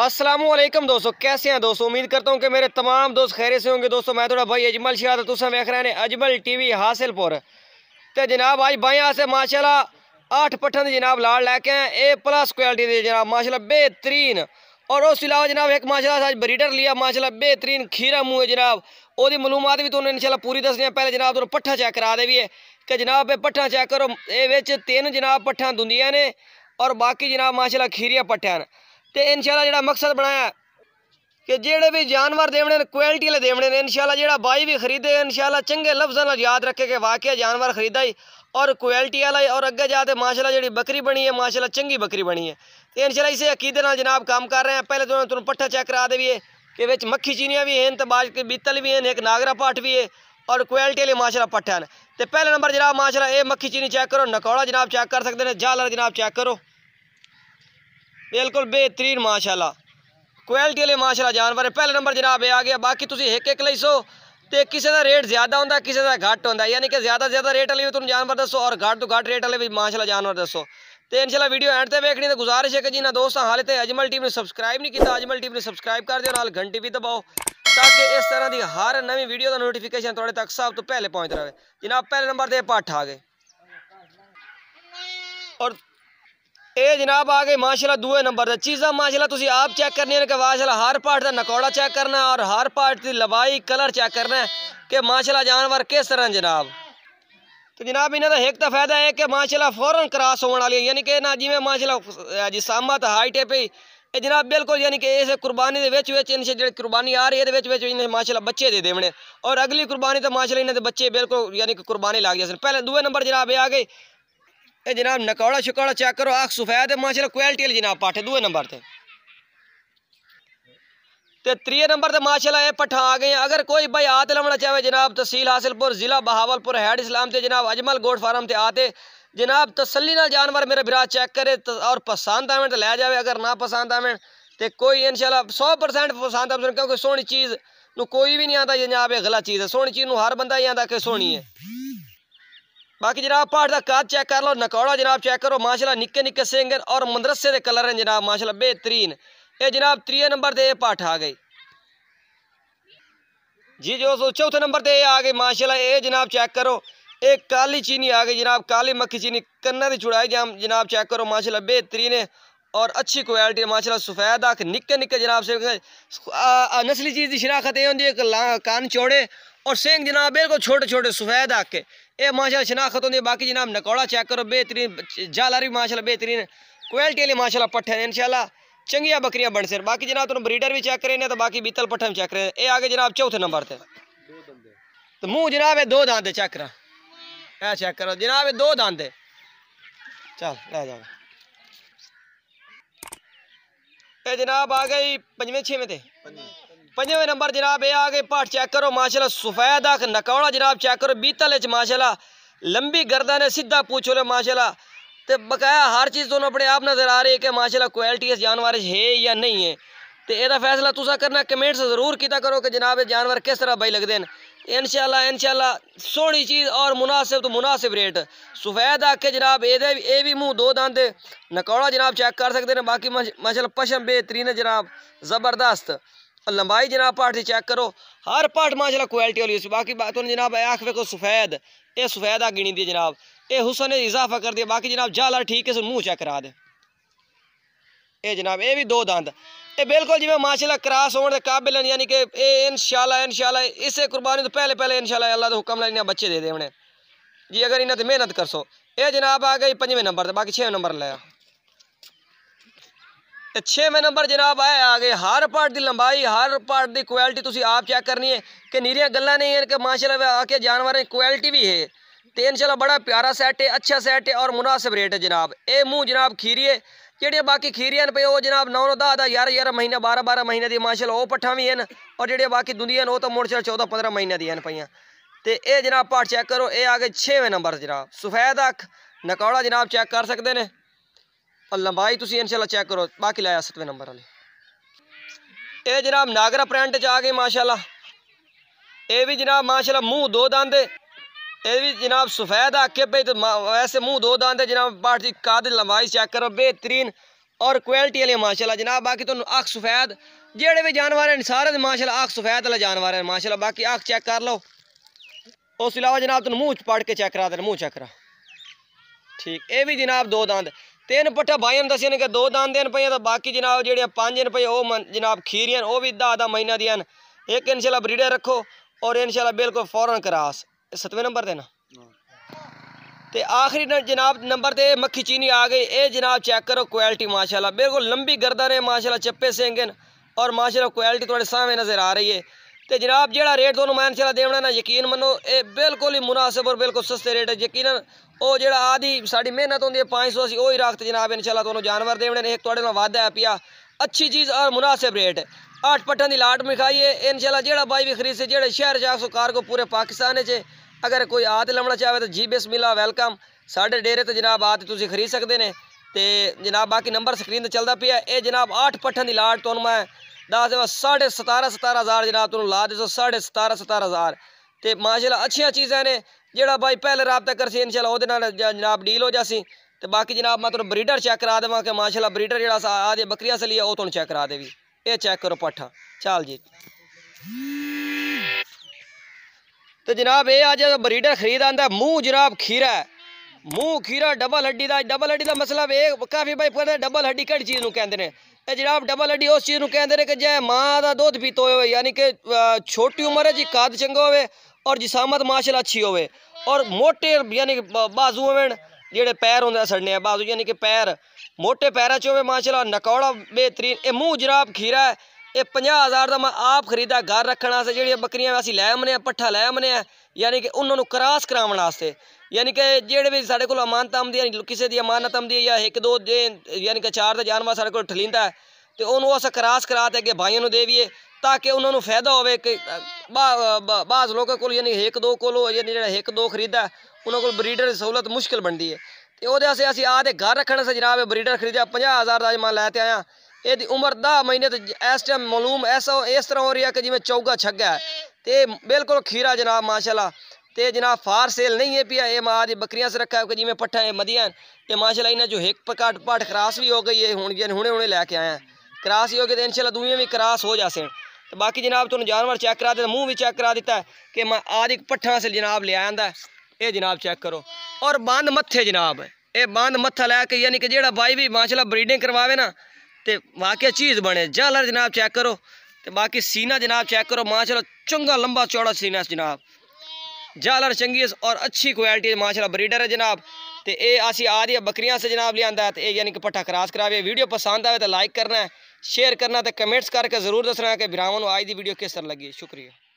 اسلام علیکم دوستو کیسے ہیں دوستو امید کرتا ہوں کہ میرے تمام دوست خیرے سے ہوں گے دوستو میں تھوڑا بھائی اجمل شہادہ تسہم ایک رہنے اجمل ٹی وی حاصل پور تے جناب آج بھائی سے ماشاءاللہ آٹھ پٹھن دے جناب لار لے کے ہیں اے پلاس کوئلٹی دے جناب ماشاءاللہ بہترین اور اس علاوہ جناب ایک ماشاءاللہ آج بریڈر لیا ماشاءاللہ بہترین کھیرہ موہ جناب او دی ملومات بھی تو انہیں انشاءاللہ پوری دس ہے پہلے جناب تو پٹھا چیک کرا دے بھی ہے کہ جناب پہ پٹھا چیک کرو اے ویچ تین جناب پٹھا دندیاں نے اور باقی جناب ماشاءاللہ کھیریاں پٹھا ہیں تے انشاءاللہ جڑا مقصد بنایا کہ جڑے بھی جانور دیونے نے کوالٹی والے جڑا بائی بھی خریدے انشاءاللہ چنگے لفظاں نال یاد رکھے کہ واقعہ جانور خریدا ہی اور کوالٹی والا اور اگے جا تے ماشاءاللہ جڑی بکری بنی ہے ماشاءاللہ چنگی بکری بنی ہے تے انشاءاللہ اسے اسی عقیدے جناب کام کر رہے ہیں پہلے تو پٹھا چیک کرا دے بھی کہ وچ مکھی چینیاں بھی ہیں تے باج کے بیتل بھی ہیں ایک ناگرا پاٹ بھی ہے اور کوالٹی والے پٹھے پٹھا تے پہلے نمبر جناب ماشاءاللہ اے مکھی چینی چیک کرو نکوڑا جناب چیک کر سکتے ہیں جالر جناب چیک کرو بالکل بہترین ماشاءاللہ کوئلٹی کوالٹی والے جانور ہے پہلے نمبر جناب یہ آ گیا باقی ہک ایک لئی سو تے کسی دا ریٹ زیادہ ہے کسی دا گھٹ ہے یعنی کہ زیادہ زیادہ ریٹ والے بھی تنہوں جانور دسو اور گھٹ تو گھٹ ریٹ والے بھی ماشاءاللہ جانور دسو تے انشاءاللہ ویڈیو اینڈ تے ویسنی دے گزارش ہے کہ جینا دوستا حالی تے اجمل ٹیم نے سبسکرائب نہیں کیتا اجمل ٹیم نے سبسکرائب کر حال گھنٹی بھی دباؤ تاکہ اس طرح دی ہر نمی ویڈیو دا نوٹیفکیشن توڑے تک سب تو پہلے پہنچ رہے جناب پہلے نمبر دے آ گئے اور اے جناب آگئے ماشاءاللہ دوے نمبر دے چیزہ ماشاءاللہ تسی آپ چیک کرنے ہیں کہ ماشاءاللہ ہر پارٹ دے نکوڑا چیک کرنا ہے اور ہر پارٹ دے لبائی کلر چیک کرنا ہے کہ ماشاءاللہ جانور کس طرح جناب تو جناب انہیں دے ایک تا فیدہ ہے کہ ماشاءاللہ فوراں کراس ہونا لیا یعنی کہ ناجی میں ماشاءاللہ جی سامت ہائٹے پہ اے جناب بلکل یعنی کہ اے قربانی دے ویچ ویچ انہیں سے قربانی آ رہی ہے دے ویچ ویچ انہیں ماشاءاللہ بچے دے دے منے اور اگلی قربانی تا ماشاءاللہ انہیں دے بچے بلکل یعنی کہ قربانی لگ جائے پہلے دوے نمبر جناب اے آگئی اے جناب نکوڑا شکوڑا چیک کرو آخ سفید ہے ماشاءاللہ کوالٹی ہے جناب نمبر تے تے تریے نمبر تے ماشاءاللہ اے پٹھا آ ہیں اگر کوئی بھائی آتے لمنا چاہے جناب تحصیل حاصل پور ضلع بہاول پور ہیڈ اسلام تے جناب اجمل گوٹ فارم تے آتے جناب تسلی نال جانور میرا بھرا چیک کرے اور پسند جاوے اگر نہ پسند آویں تے کوئی انشاءاللہ سو پرسینٹ پسند کیونکہ سونی چیز نو کوئی بھی نہیں آتا جناب یہ غلط چیز ہے سونی چیز نو ہر بندہ ہی آتا کہ سونی ہے باقی جناب پہاڑ دا کات چیک کر لو نکوڑا جناب چیک کرو ماشاءاللہ نکے نکے سنگر اور مندرسے دے کلر ہیں جناب ماشاءاللہ بہترین اے جناب تریے نمبر دے پاٹھ آگئی جی جو سو چوتھے نمبر دے آگئی ماشاءاللہ اے جناب چیک کرو اے کالی چینی آگئی جناب کالی مکھی چینی کنہ دے چھوڑائی جام جناب چیک کرو ماشاءاللہ بہترین ہے اور اچھی کوئیلٹی ماشاءاللہ سفید آکھ نکے نکے جناب سے نسلی چیز دی شراختیں ہوں دی کان چھوڑے اور سینگ جناب بیر کو چھوٹے چھوٹے سفید آکھے اے ماشاءاللہ شناخت ہوندی باقی جناب نکوڑا چیک کرو بہترین جالاری ماشاءاللہ بہترین کوالٹی والے ماشاءاللہ پٹھے ہیں انشاءاللہ چنگیا بکریاں بن سر باقی جناب تھوڑا بریڈر بھی چیک کر رہے تو باقی بیتل پٹھے میں چیک رہے اے آگے جناب چوتھے نمبر تے تو منہ جناب دو دانت دے چیک کر اے چیک کرو جناب دو دانت دے چل لے جا اے جناب آ گئی پنجویں چھویں تے پنجویں پنجویں نمبر جناب یہ آگے پاٹ پٹ چیک کرو ماشاءاللہ سفید آ نکوڑا جناب چیک کرو بیتا ماشاءاللہ لمبی گردن نے سیدھا پوچھو لے ماشاءاللہ تے بقایا ہر چیز دونوں اپنے آپ نظر آ رہی ہے کہ ماشاءاللہ کوالٹی اس جانور ہے یا نہیں ہے تے دا فیصلہ کرنا کمنٹ سے ضرور کیتا کرو کہ جناب جانور کس طرح بھائی لگ ہیں انشاءاللہ انشاءاللہ سونی چیز اور مناسب تو مناسب ریٹ سفید آ جناب اے دے اے بھی منہ دو داند نکوڑا جناب چیک کر سکتے ہیں باقی ماشاءاللہ پشم ہے جناب زبردست لمبائی جناب پاٹ پاٹھ چیک کرو ہر پاٹ ماشاء اللہ جناب آخ یہ سفید آ گنی دی جناب یہ حسن اضافہ کر دیا باقی جناب ٹھیک جلک منہ چیک کرا دے یہ جناب یہ بھی دو دند یہ بالکل جی میں ماشاء کراس ہونے کے قابل ہیں یعنی کہ یہ ان شاء اللہ ان شاء اللہ اسے قربانی تو پہلے پہلے ان شاء اللہ اللہ کا حکم لانا بچے دے دے انہیں جی اگر انہیں سے محنت کر سو یہ جناب آ گئی پنجے نمبر باقی چھ نمبر لیا ਤੇ 6ਵੇਂ ਨੰਬਰ ਜਨਾਬ ਆਏ ਆ ਗਏ ਹਰ ਪਾਰਟ ਦੀ ਲੰਬਾਈ ਹਰ ਪਾਰਟ ਦੀ ਕੁਆਲਿਟੀ ਤੁਸੀਂ ਆਪ ਚੈੱਕ ਕਰਨੀ ਹੈ ਕਿ ਨੀਰੀਆਂ ਗੱਲਾਂ ਨਹੀਂ ਹੈ ਕਿ ਮਾਸ਼ਾਅੱਲਾ ਆ ਕੇ ਜਾਨਵਰਾਂ ਦੀ ਕੁਆਲਿਟੀ ਵੀ ਹੈ ਤੇ ਇਨਸ਼ਾਅੱਲਾ ਬੜਾ ਪਿਆਰਾ ਸੈਟ ਹੈ ਅੱਛਾ ਸੈਟ ਹੈ ਔਰ ਮੁਨਾਸਬ ਰੇਟ ਹੈ ਜਨਾਬ ਇਹ ਮੂੰਹ ਜਨਾਬ ਖੀਰੀਏ ਜਿਹੜੀਆਂ ਬਾਕੀ ਖੀਰੀਆਂ ਨੇ ਪਏ ਉਹ ਜਨਾਬ 9 10 ਦਾ 11 11 ਮਹੀਨਾ 12 12 ਮਹੀਨੇ ਦੀ ਮਾਸ਼ਾਅੱਲਾ ਉਹ ਪੱਠਾਂ ਵੀ ਹਨ ਔਰ ਜਿਹੜੀਆਂ ਬਾਕੀ ਦੁੰਦੀਆਂ ਨੇ ਉਹ ਤਾਂ ਮੋੜਚਲ 14 15 ਮਹੀਨੇ ਦੀਆਂ ਹਨ ਪਈਆਂ ਤੇ ਇਹ ਜਨਾਬ ਪਾਰਟ ਚੈੱਕ ਕਰੋ ਇਹ ਆ ਗਏ 6ਵੇਂ ਨੰਬਰ ਜਨਾਬ ਸਫੈਦ ਅੱਖ ਨਕੌੜਾ ਜਨਾਬ ਚੈੱਕ ਕਰ ਸਕਦੇ ਨੇ لمبائی تسی انشاءاللہ چیک کرو باقی لایا ستوے نمبر والے اے جناب پرینٹ پرانٹ گئے ماشاءاللہ اے بھی جناب ماشاءاللہ مو منہ دو داندے اے بھی جناب سفید آ کے ویسے منہ دو داندے جناب لمبائی چیک کرو بہترین اور کوئلٹی علیہ ماشاءاللہ جناب باقی تو آخ سفید جیڑے بھی جانور ہیں سارے ماشاءاللہ آخ سفید والے جانور ہیں ماشاءاللہ باقی آخ چیک کر لو اس علاوہ جناب مو پڑھ کے چیک کرا مو چیک کرا ٹھیک اے بھی جناب دو داند تین پٹھا پٹھے کہ دو دان دین باقی جناب جیڑے پانچ وہ جناب کھیری ہیں وہ بھی ادا ادھا مہینہ دیا ہیں ایک انشاءاللہ بریڈے رکھو اور انشاءاللہ شاء اللہ بالکل فوراً کراس ستوے نمبر دینا تے آخری جناب نمبر دے مکھی چینی آگئی اے جناب چیک کرو کوئیلٹی ماشاءاللہ اللہ بالکل لمبی گردہ رہے ماشاءاللہ چپے سینگن اور ماشاءاللہ کوئیلٹی کوالٹی تھوڑے سامنے نظر آ رہی ہے تے جناب جا ریٹ دونوں میں انشاءاللہ دیونا نا یقین منو اے بالکل ہی مناسب اور بالکل سستے ریٹ ہے یقینا او یقیناً آدھی ساڑی محنت ہوندی ہے پانچ سو ہی رکھتے جناب انشاءاللہ دونوں جانور ایک ان شاء وعدہ ہے پیا اچھی چیز اور مناسب ریٹ ہے آٹھ پٹھوں دی لاٹ مکھائیے انشاءاللہ ان شاء بھائی بھی خرید سے شہر آ سو کار کو پورے پاکستان ہے اگر کوئی آد لمنا چاہے تو جی بی ایس ملا ویلکم سارے ڈیرے تو جناب آتے خرید خریدتے جناب باقی نمبر سکرین چلتا پہ جناب آٹھ پٹھن کی لاٹ تو میں دس دس ساڑھے ستارہ ستارہ ہزار جناب تو سو ساڑھے ستارہ ستارہ ہزار تو ماشاء اللہ اچھا چیزیں نے جہاں بھائی پہلے رابطہ کر سی ان شاء اللہ وہ جناب ڈیل ہو جا تے باقی جناب میں تو بریڈر چیک کرا داں کہ ماشاء اللہ بریڈر جیڑا آ جائے بکریہ سے لیے وہ تعلق چیک کرا بھی یہ چیک کرو پٹھا چال جی تو جناب یہ آج بریڈر خرید آتا ہے منہ جناب ہے منہ کھیرا ڈبل ہڈی کا ڈبل ہڈی کا مسئلہ یہ کافی بھائی ڈبل ہڈی کہ یہ جناب ڈبل اڈی اس چیز نو کہندے رہے کہ جائے ماں دا دودھ کا ہوئے یعنی کہ چھوٹی عمر ہے جی کاد چنگا ہوئے اور جسامت ماشل اچھی ہوئے اور موٹے یعنی بازو ہوئے جیڑے پیر ہوندے سڑنے ہیں بازو یعنی کہ پیر موٹے پیر سے ہوئے ماشل اللہ نکوڑا بہترین اے مو جناب کھیرا ہے اے پنجا آزار دا ماں آپ خریدہ گھر رکھنا سے جیڑے بکریاں اِسی لے آنے پٹھا لے آمنے ہیں ਯਾਨੀ ਕਿ ਉਹਨਾਂ ਨੂੰ ਕਰਾਸ ਕਰਾਉਣ ਵਾਸਤੇ ਯਾਨੀ ਕਿ ਜਿਹੜੇ ਵੀ ਸਾਡੇ ਕੋਲ ਅਮਾਨਤ ਆਉਂਦੀ ਹੈ ਕਿਸੇ ਦੀ ਅਮਾਨਤ ਆਉਂਦੀ ਹੈ ਜਾਂ ਇੱਕ ਦੋ ਜੇ ਯਾਨੀ ਕਿ ਚਾਰ ਦਾ ਜਾਨਵਰ ਸਾਡੇ ਕੋਲ ਠਲਿੰਦਾ ਤੇ ਉਹਨੂੰ ਅਸਾਂ ਕਰਾਸ ਕਰਾ ਤੇ ਅੱਗੇ ਭਾਈਆਂ ਨੂੰ ਦੇਵੀਏ ਤਾਂ ਕਿ ਉਹਨਾਂ ਨੂੰ ਫਾਇਦਾ ਹੋਵੇ ਕਿ ਬਾਜ਼ ਲੋਕਾਂ ਕੋਲ ਯਾਨੀ ਇੱਕ ਦੋ ਕੋਲ ਯਾਨੀ ਜਿਹੜਾ ਇੱਕ ਦੋ ਖਰੀਦਾ ਉਹਨਾਂ ਕੋਲ ਬਰੀਡਰ ਦੀ ਸਹੂਲਤ ਮੁਸ਼ਕਲ ਬਣਦੀ ਹੈ ਤੇ ਉਹਦੇ ਵਾਸਤੇ ਅਸੀਂ ਆਦੇ ਘਰ ਰੱਖਣ ਸੇ ਜਨਾਬ ਬਰੀਡਰ ਖਰੀਦਿਆ 50000 ਦਾ ਜਮਾ ਲੈ ਤੇ ਆਇਆ ਇਹਦੀ ਉਮਰ 10 ਮਹੀਨੇ ਤੇ ਇਸ ਟਾਈਮ ਮਾਲੂਮ ਐਸਾ ਇਸ ਤਰ੍ਹਾਂ ਹੋ ਰਿਹਾ ਕਿ ਜਿਵੇਂ ਚੌਗਾ ਛੱਗਾ ਹੈ تے بالکل کھیرا جناب ماشاءاللہ تے جناب فار سیل نہیں ہے پیا اے بکریاں سے رکھا ہے کہ جی میں پٹھا ہے اے ماشاءاللہ انہاں جو پکاٹ کراس بھی ہو گئی ہے ہنے ہنے لے کے آیا ہے کراس ہی ہو تے انشاءاللہ دویاں بھی کراس ہو جاسے تے باقی جناب جانور چیک کرا دیتا منہ بھی چیک کرا دیتا ہے کہ ایک پٹھا سے جناب لے آندا ہے اے جناب چیک کرو اور باند متھے جناب اے باند متھا لے کے یعنی کہ جیڑا بائی بھی ماشاءاللہ بریڈنگ کروایا نا تے واقعہ چیز بنے جالر جناب چیک کرو تو باقی سینہ جناب چیک کرو ماشاءاللہ چنگا لمبا چوڑا سینہ ہے جناب جالر ار چنگی اور اچھی کوالٹی ماشاءاللہ بریڈر ہے جناب تو یہ اے آئی ہے بکریاں سے جناب لیا یعنی کہ پٹھا کراس کراؤ ویڈیو پسند آئے تو لائک کرنا ہے شیئر کرنا کمینٹس کر کے ضرور دسنا ہے کہ براہم آج دی ویڈیو کس طرح لگی شکریہ